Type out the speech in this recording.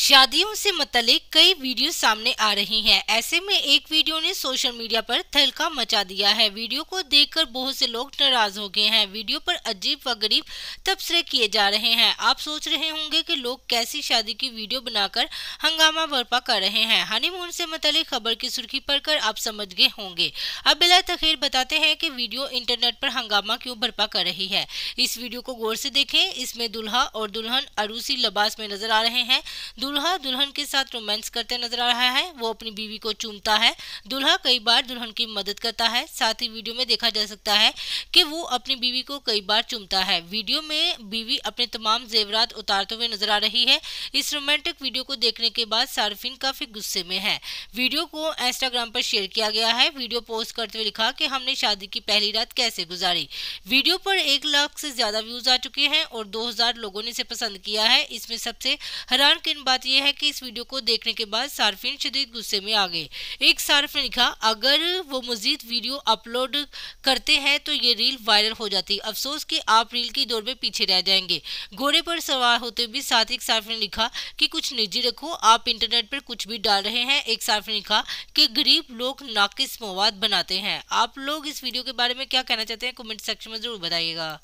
शादियों से मतलब कई वीडियो सामने आ रही हैं ऐसे में एक वीडियो ने सोशल मीडिया पर थलका मचा दिया है वीडियो को देखकर बहुत से लोग नाराज हो गए हैं वीडियो पर अजीब व गरीब तबसरे किए जा रहे हैं आप सोच रहे होंगे कि लोग कैसी शादी की वीडियो बनाकर हंगामा बर्पा कर रहे हैं हनीमून से मतलब खबर की सुर्खी पढ़कर आप समझ गए होंगे अब बिला तखीर बताते हैं कि वीडियो इंटरनेट पर हंगामा क्यों बर्पा कर रही है इस वीडियो को गौर से देखें इसमें दुल्हा और दुल्हन अरूसी लबास में नजर आ रहे हैं दुल्हा दुल्हन के साथ रोमांस करते नजर आ रहा है वो अपनी बीवी को चूमता है दुल्हा कई बार दुल्हन की मदद करता है साथ ही वीडियो में देखा जा सकता है कि वो अपनी बीवी को कई बार चूमता है वीडियो में बीवी अपने तमाम जेवरात उतारते हुए नजर आ रही है इस रोमांटिक वीडियो को देखने के बाद सार्फिन काफी गुस्से में है वीडियो को इंस्टाग्राम पर शेयर किया गया है वीडियो पोस्ट करते हुए लिखा कि हमने शादी की पहली रात कैसे गुजारी वीडियो पर एक लाख से ज्यादा व्यूज आ चुके हैं और दो लोगों ने इसे पसंद किया है इसमें सबसे हैरान किन बात बात यह है कि इस वीडियो को देखने के बाद सार्फिन शदीद गुस्से में आ गए एक सार्फ ने लिखा अगर वो मजीद वीडियो अपलोड करते हैं तो ये रील वायरल हो जाती अफसोस कि आप रील की दौड़ में पीछे रह जाएंगे घोड़े पर सवार होते भी साथ एक सार्फ ने लिखा कि कुछ निजी रखो आप इंटरनेट पर कुछ भी डाल रहे हैं एक सार्फ ने लिखा कि गरीब लोग नाकिस मवाद बनाते हैं आप लोग इस वीडियो के बारे में क्या कहना चाहते हैं कमेंट सेक्शन में ज़रूर बताइएगा